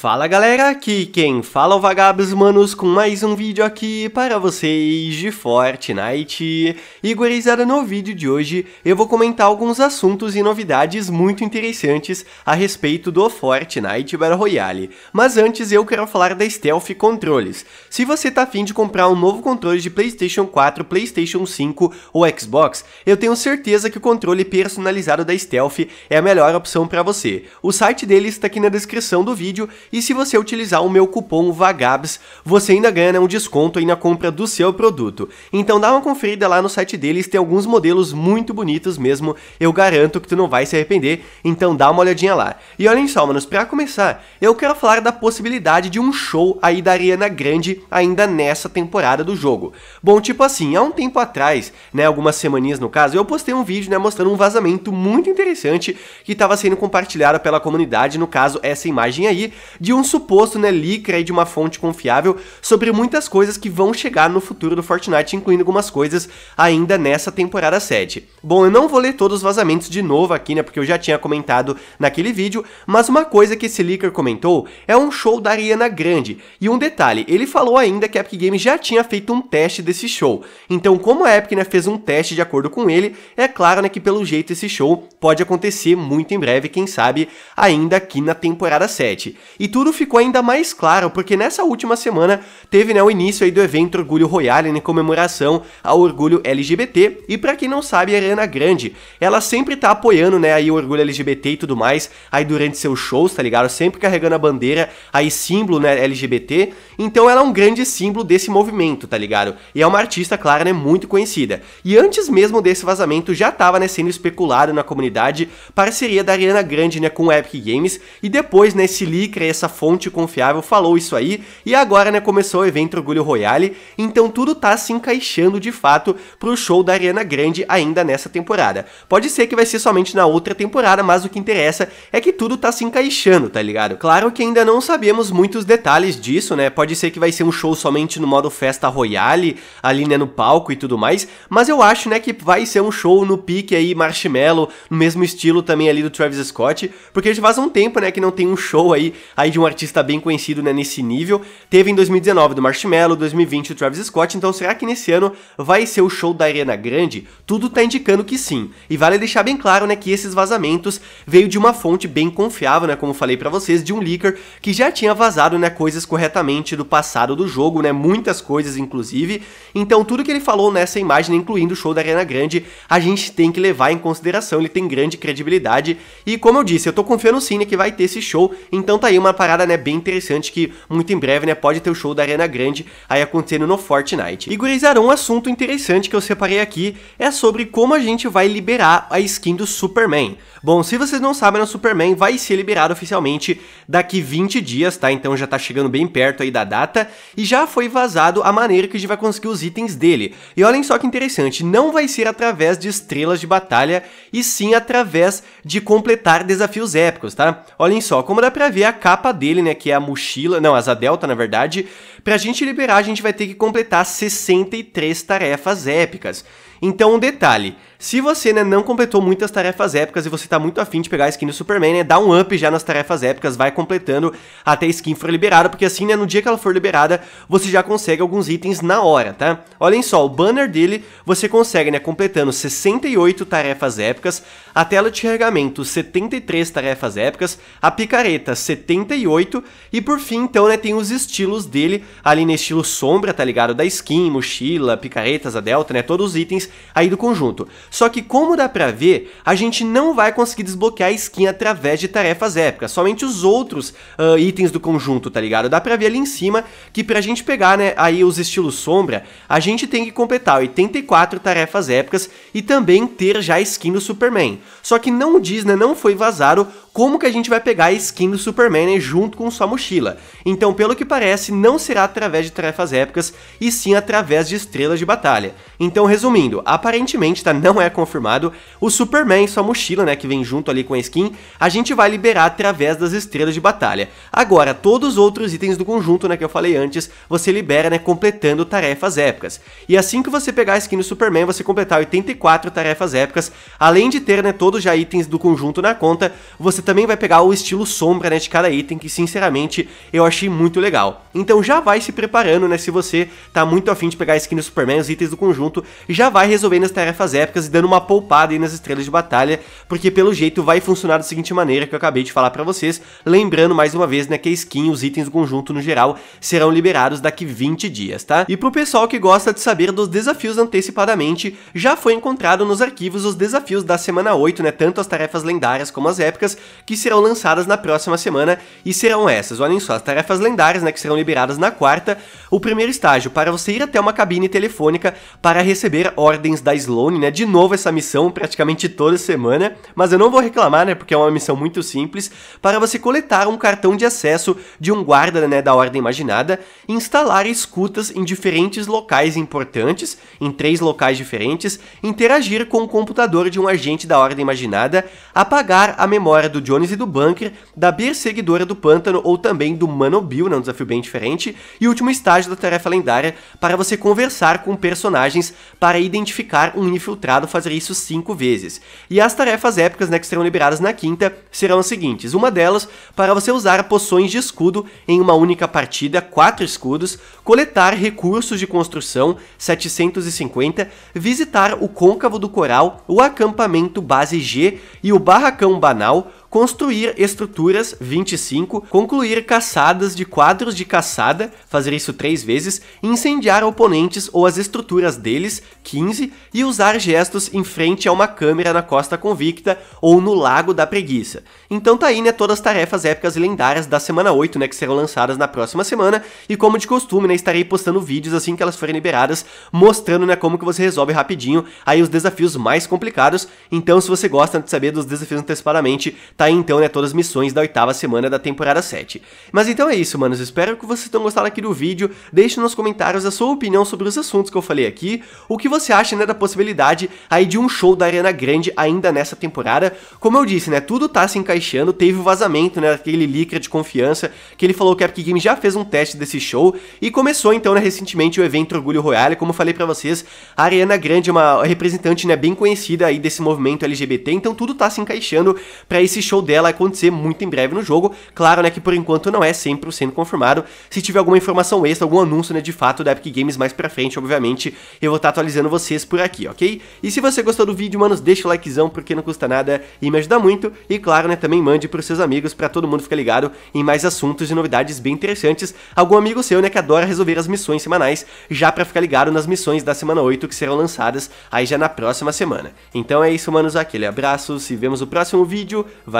Fala galera, aqui quem fala é o Vagabos Manos com mais um vídeo aqui para vocês de Fortnite. E gurizada, no vídeo de hoje eu vou comentar alguns assuntos e novidades muito interessantes a respeito do Fortnite Battle Royale. Mas antes eu quero falar da Stealth Controles. Se você tá afim de comprar um novo controle de Playstation 4, Playstation 5 ou Xbox, eu tenho certeza que o controle personalizado da Stealth é a melhor opção para você. O site deles está aqui na descrição do vídeo e se você utilizar o meu cupom VAGABS, você ainda ganha né, um desconto aí na compra do seu produto. Então dá uma conferida lá no site deles, tem alguns modelos muito bonitos mesmo, eu garanto que tu não vai se arrepender, então dá uma olhadinha lá. E olhem só, manos, pra começar, eu quero falar da possibilidade de um show aí da Ariana Grande ainda nessa temporada do jogo. Bom, tipo assim, há um tempo atrás, né, algumas semaninhas no caso, eu postei um vídeo, né, mostrando um vazamento muito interessante que estava sendo compartilhado pela comunidade, no caso essa imagem aí, de um suposto, né, leak aí de uma fonte confiável sobre muitas coisas que vão chegar no futuro do Fortnite, incluindo algumas coisas ainda nessa temporada 7. Bom, eu não vou ler todos os vazamentos de novo aqui, né, porque eu já tinha comentado naquele vídeo, mas uma coisa que esse leaker comentou é um show da Ariana Grande. E um detalhe, ele falou ainda que a Epic Games já tinha feito um teste desse show. Então, como a Epic né, fez um teste de acordo com ele, é claro né, que pelo jeito esse show pode acontecer muito em breve, quem sabe ainda aqui na temporada 7. E tudo ficou ainda mais claro porque nessa última semana teve né, o início aí do evento Orgulho Royale em comemoração ao orgulho LGBT e para quem não sabe, a Ariana Grande, ela sempre tá apoiando né, aí o orgulho LGBT e tudo mais aí durante seus shows, tá ligado? Sempre carregando a bandeira aí símbolo né, LGBT, então ela é um grande símbolo desse movimento, tá ligado? E é uma artista, claro, né, muito conhecida. E antes mesmo desse vazamento já tava né, sendo especulado na comunidade parceria da Ariana Grande né, com o Epic Games e depois né, esse leak, essa fonte confiável falou isso aí, e agora, né, começou o evento Orgulho Royale, então tudo tá se encaixando de fato pro show da Ariana Grande ainda nessa temporada. Pode ser que vai ser somente na outra temporada, mas o que interessa é que tudo tá se encaixando, tá ligado? Claro que ainda não sabemos muitos detalhes disso, né, pode ser que vai ser um show somente no modo Festa Royale, ali, né, no palco e tudo mais, mas eu acho, né, que vai ser um show no pique aí, Marshmallow, no mesmo estilo também ali do Travis Scott, porque já faz um tempo, né, que não tem um show aí aí de um artista bem conhecido né, nesse nível. Teve em 2019 do Marshmello, 2020 do Travis Scott, então será que nesse ano vai ser o show da Arena Grande? Tudo tá indicando que sim. E vale deixar bem claro né, que esses vazamentos veio de uma fonte bem confiável, né, como falei para vocês, de um leaker que já tinha vazado né, coisas corretamente do passado do jogo, né, muitas coisas inclusive. Então tudo que ele falou nessa imagem, incluindo o show da Arena Grande, a gente tem que levar em consideração, ele tem grande credibilidade. E como eu disse, eu tô confiando sim né, que vai ter esse show, então tá aí uma uma parada, né, bem interessante que muito em breve, né, pode ter o show da Arena Grande aí acontecendo no Fortnite. E gurizada, um assunto interessante que eu separei aqui é sobre como a gente vai liberar a skin do Superman. Bom, se vocês não sabem, né, o Superman vai ser liberado oficialmente daqui 20 dias, tá? Então já tá chegando bem perto aí da data e já foi vazado a maneira que a gente vai conseguir os itens dele. E olhem só que interessante, não vai ser através de estrelas de batalha e sim através de completar desafios épicos, tá? Olhem só, como dá pra ver a capa capa dele, né, que é a mochila, não, asa delta, na verdade, pra gente liberar, a gente vai ter que completar 63 tarefas épicas. Então, um detalhe: se você né, não completou muitas tarefas épicas e você está muito afim de pegar a skin do Superman, né, dá um up já nas tarefas épicas, vai completando até a skin for liberada, porque assim, né, no dia que ela for liberada, você já consegue alguns itens na hora, tá? Olhem só, o banner dele você consegue, né, completando 68 tarefas épicas, a tela de carregamento 73 tarefas épicas, a picareta 78 e por fim, então, né, tem os estilos dele, ali no estilo sombra, tá ligado? Da skin, mochila, picaretas, a delta, né, todos os itens aí do conjunto. Só que como dá pra ver, a gente não vai conseguir desbloquear a skin através de tarefas épicas, somente os outros uh, itens do conjunto, tá ligado? Dá pra ver ali em cima que pra gente pegar, né, aí os estilos sombra, a gente tem que completar 84 tarefas épicas e também ter já a skin do Superman. Só que não diz, né, não foi vazado como que a gente vai pegar a skin do Superman né, junto com sua mochila. Então, pelo que parece, não será através de tarefas épicas, e sim através de estrelas de batalha. Então, resumindo, aparentemente, tá, não é confirmado, o Superman e sua mochila, né, que vem junto ali com a skin, a gente vai liberar através das estrelas de batalha. Agora, todos os outros itens do conjunto, né, que eu falei antes, você libera, né, completando tarefas épicas. E assim que você pegar a skin do Superman, você completar 84 tarefas épicas, além de ter, né, todos já itens do conjunto na conta, você você também vai pegar o estilo sombra né, de cada item, que sinceramente eu achei muito legal. Então já vai se preparando, né? Se você tá muito afim de pegar a skin do Superman, os itens do conjunto, já vai resolvendo as tarefas épicas e dando uma poupada aí nas estrelas de batalha, porque pelo jeito vai funcionar da seguinte maneira que eu acabei de falar para vocês, lembrando mais uma vez, né, que a skin, os itens do conjunto no geral, serão liberados daqui 20 dias, tá? E pro pessoal que gosta de saber dos desafios antecipadamente, já foi encontrado nos arquivos os desafios da semana 8, né, tanto as tarefas lendárias como as épicas, que serão lançadas na próxima semana, e serão essas, olhem só, as tarefas lendárias, né, que serão liberadas na quarta, o primeiro estágio, para você ir até uma cabine telefônica para receber ordens da Sloane, né? De novo essa missão praticamente toda semana, mas eu não vou reclamar, né? Porque é uma missão muito simples, para você coletar um cartão de acesso de um guarda, né, da Ordem Imaginada, instalar escutas em diferentes locais importantes, em três locais diferentes, interagir com o computador de um agente da Ordem Imaginada, apagar a memória do Jones e do Bunker, da perseguidora do pântano ou também do Mano Bill, né, um desafio bem diferente, e o último estágio da tarefa lendária para você conversar com personagens para identificar um infiltrado fazer isso cinco vezes. E as tarefas épicas né, que serão liberadas na quinta serão as seguintes: uma delas para você usar poções de escudo em uma única partida, quatro escudos, coletar recursos de construção, 750, visitar o côncavo do coral, o acampamento base G e o barracão banal construir estruturas, 25, concluir caçadas de quadros de caçada, fazer isso três vezes, incendiar oponentes ou as estruturas deles, 15, e usar gestos em frente a uma câmera na Costa Convicta ou no Lago da Preguiça. Então tá aí, né, todas as tarefas épicas e lendárias da semana 8, né, que serão lançadas na próxima semana, e como de costume, né, estarei postando vídeos assim que elas forem liberadas, mostrando, né, como que você resolve rapidinho aí os desafios mais complicados. Então, se você gosta de saber dos desafios antecipadamente, Tá aí então, né, todas as missões da oitava semana da temporada 7. Mas então é isso, manos, espero que vocês tenham gostado aqui do vídeo, deixe nos comentários a sua opinião sobre os assuntos que eu falei aqui, o que você acha, né, da possibilidade aí de um show da Arena Grande ainda nessa temporada. Como eu disse, né, tudo tá se encaixando, teve o vazamento, né, daquele licra de confiança, que ele falou que a Epic Games já fez um teste desse show, e começou então, né, recentemente o evento Orgulho Royale, como eu falei pra vocês, a arena Grande é uma representante, né, bem conhecida aí desse movimento LGBT, então tudo tá se encaixando pra esse show show dela acontecer muito em breve no jogo. Claro, né, que por enquanto não é 100% confirmado. Se tiver alguma informação extra, algum anúncio, né, de fato da Epic Games mais pra frente, obviamente, eu vou estar tá atualizando vocês por aqui, ok? E se você gostou do vídeo, manos, deixa o likezão, porque não custa nada e me ajuda muito. E claro, né, também mande pros seus amigos para todo mundo ficar ligado em mais assuntos e novidades bem interessantes. Algum amigo seu, né, que adora resolver as missões semanais, já para ficar ligado nas missões da semana 8 que serão lançadas aí já na próxima semana. Então é isso, manos, aquele abraço, se vemos no próximo vídeo, valeu!